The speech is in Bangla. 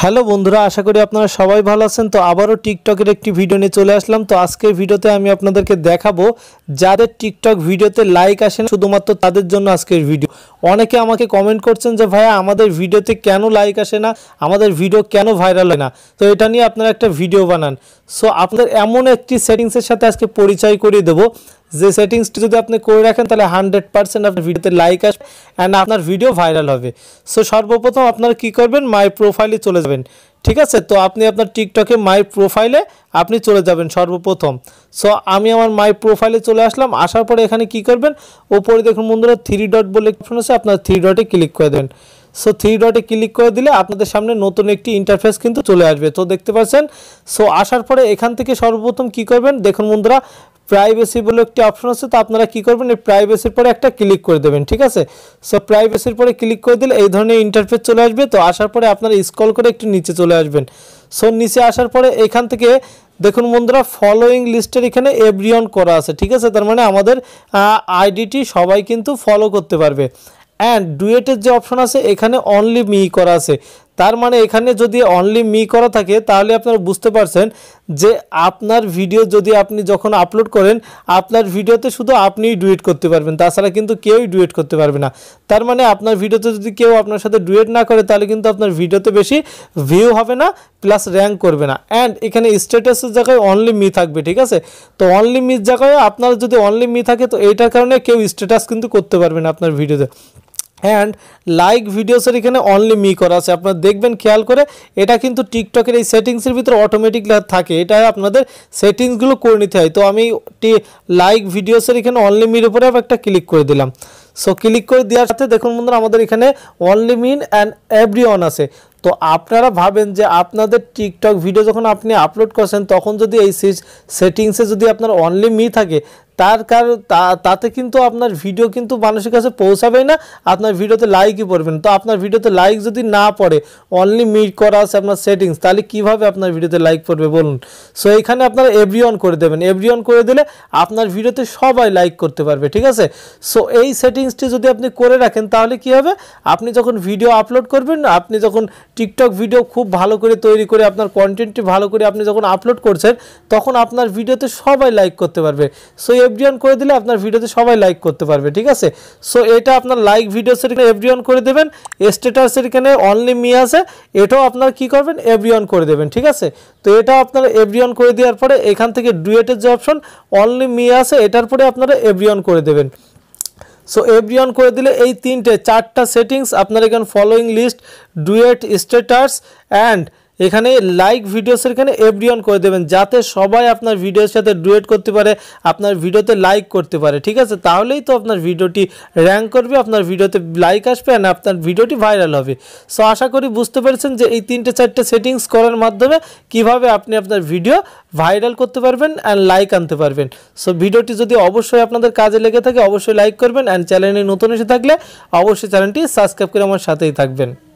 হ্যালো বন্ধুরা আশা করি আপনারা সবাই ভালো আছেন তো আবারও টিকটকের একটি ভিডিও নিয়ে চলে আসলাম তো আজকের ভিডিওতে আমি আপনাদেরকে দেখাবো যাদের টিকটক ভিডিওতে লাইক আসে না শুধুমাত্র তাদের জন্য আজকের ভিডিও অনেকে আমাকে কমেন্ট করছেন যে ভাইয়া আমাদের ভিডিওতে কেন লাইক আসে না আমাদের ভিডিও কেন ভাইরাল হয় না তো এটা নিয়ে আপনারা একটা ভিডিও বানান সো আপনাদের এমন একটি সেটিংসের সাথে আজকে পরিচয় করিয়ে দেবো যে সেটিংসটি যদি আপনি করে রাখেন তাহলে হান্ড্রেড পার্সেন্ট আপনার ভিডিওতে লাইক আসবে অ্যান্ড আপনার ভিডিও ভাইরাল হবে সো সর্বপ্রথম আপনারা কি করবেন মাই প্রোফাইলে চলে যাবেন ঠিক আছে তো আপনি আপনার টিকটকে মাই প্রোফাইলে আপনি চলে যাবেন সর্বপ্রথম সো আমি আমার মাই প্রোফাইলে চলে আসলাম আসার পরে এখানে কি করবেন ওপরে দেখুন বন্ধুরা থ্রি ডট বলে অপশন আছে আপনার থ্রি ডটে ক্লিক করে দেবেন সো থ্রি ডটে ক্লিক করে দিলে আপনাদের সামনে নতুন একটি ইন্টারফেস কিন্তু চলে আসবে তো দেখতে পাচ্ছেন সো আসার পরে এখান থেকে সর্বপ্রথম কি করবেন দেখুন বন্ধুরা প্রাইভেসি বলে একটি অপশন আছে তো আপনারা কি করবেন এই প্রাইভেসির পরে একটা ক্লিক করে দেবেন ঠিক আছে সো প্রাইভেসির পরে ক্লিক করে দিলে এই ধরনের ইন্টারফেস চলে আসবে তো আসার পরে আপনারা স্কল করে একটু নিচে চলে আসবেন সো নিচে আসার পরে এখান থেকে দেখুন বন্ধুরা ফলোয়িং লিস্টের এখানে এভরিওন করা আছে ঠিক আছে তার মানে আমাদের আইডিটি সবাই কিন্তু ফলো করতে পারবে অ্যান্ড ডুয়েটের যে অপশন আছে এখানে অনলি মি করা আছে তার মানে এখানে যদি অনলি মি করা থাকে তাহলে আপনারা বুঝতে পারছেন যে আপনার ভিডিও যদি আপনি যখন আপলোড করেন আপনার ভিডিওতে শুধু আপনিই ডুয়েট করতে পারবেন তাছাড়া কিন্তু কেউই ডুয়েট করতে পারবে না তার মানে আপনার ভিডিওতে যদি কেউ আপনার সাথে ডুয়েট না করে তাহলে কিন্তু আপনার ভিডিওতে বেশি ভিউ হবে না প্লাস র্যাঙ্ক করবে না অ্যান্ড এখানে স্ট্যাটাসের জায়গায় অনলি মি থাকবে ঠিক আছে তো অনলি মির জায়গায় আপনার যদি অনলি মি থাকে তো এইটার কারণে কেউ স্ট্যাটাস কিন্তু করতে পারবে না আপনার ভিডিওতে অ্যান্ড লাইক ভিডিওসের এখানে অনলি মি করা আছে আপনারা দেখবেন খেয়াল করে এটা কিন্তু টিকটকের এই সেটিংসের ভিতরে অটোমেটিকলি থাকে এটা আপনাদের সেটিংসগুলো করে নিতে হয় তো আমি লাইক ভিডিওসের এখানে অনলি মির উপরে একটা ক্লিক করে দিলাম সো ক্লিক করে দেওয়ার সাথে দেখুন বন্ধুরা আমাদের এখানে only me and everyone আছে তো আপনারা ভাবেন যে আপনাদের টিকটক ভিডিও যখন আপনি আপলোড করছেন তখন যদি এই সেটিংসে যদি আপনার অনলি মি থাকে তার কারণ তাতে কিন্তু আপনার ভিডিও কিন্তু মানুষের কাছে পৌঁছাবেই না আপনার ভিডিওতে লাইকই পড়বে না তো আপনার ভিডিওতে লাইক যদি না পড়ে অনলি মিট করা আছে আপনার সেটিংস তাহলে কীভাবে আপনার ভিডিওতে লাইক পড়বে বলুন সো এখানে আপনারা এভরি অন করে দেবেন এভরি অন করে দিলে আপনার ভিডিওতে সবাই লাইক করতে পারবে ঠিক আছে সো এই সেটিংসটি যদি আপনি করে রাখেন তাহলে কি হবে আপনি যখন ভিডিও আপলোড করবেন আপনি যখন টিকটক ভিডিও খুব ভালো করে তৈরি করে আপনার কন্টেন্টটি ভালো করে আপনি যখন আপলোড করছেন তখন আপনার ভিডিওতে সবাই লাইক করতে পারবে সো এফডিওন করে দিলে আপনার ভিডিওতে সবাই লাইক করতে পারবে ঠিক আছে সো এটা আপনার লাইক ভিডিও সেখানে এফডিওন করে দেবেন স্ট্যাটাসের এখানে অনলি মি আছে এটাও আপনার কি করবেন এফডিওন করে দেবেন ঠিক আছে তো এটা আপনারা এফডিওন করে দেওয়ার পরে এখান থেকে ডুয়েটের যে অপশন অনলি মি আছে এটার পরে আপনারা এফডিওন করে দেবেন সো এভরিওয়ান করে দিলে এই তিনটে চারটা সেটিংস আপনার এখানে following list duet status and এখানে লাইক ভিডিওসের এখানে এফডি অন করে দেবেন যাতে সবাই আপনার ভিডিওর সাথে ডুয়েট করতে পারে আপনার ভিডিওতে লাইক করতে পারে ঠিক আছে তাহলেই তো আপনার ভিডিওটি র্যাঙ্ক করবে আপনার ভিডিওতে লাইক আসবে অ্যান্ড আপনার ভিডিওটি ভাইরাল হবে সো আশা করি বুঝতে পেরেছেন যে এই তিনটে চারটে সেটিংস করার মাধ্যমে কিভাবে আপনি আপনার ভিডিও ভাইরাল করতে পারবেন অ্যান্ড লাইক আনতে পারবেন সো ভিডিওটি যদি অবশ্যই আপনাদের কাজে লেগে থাকে অবশ্যই লাইক করবেন অ্যান্ড চ্যানেলে নতুন এসে থাকলে অবশ্যই চ্যানেলটি সাবস্ক্রাইব করে আমার সাথেই থাকবেন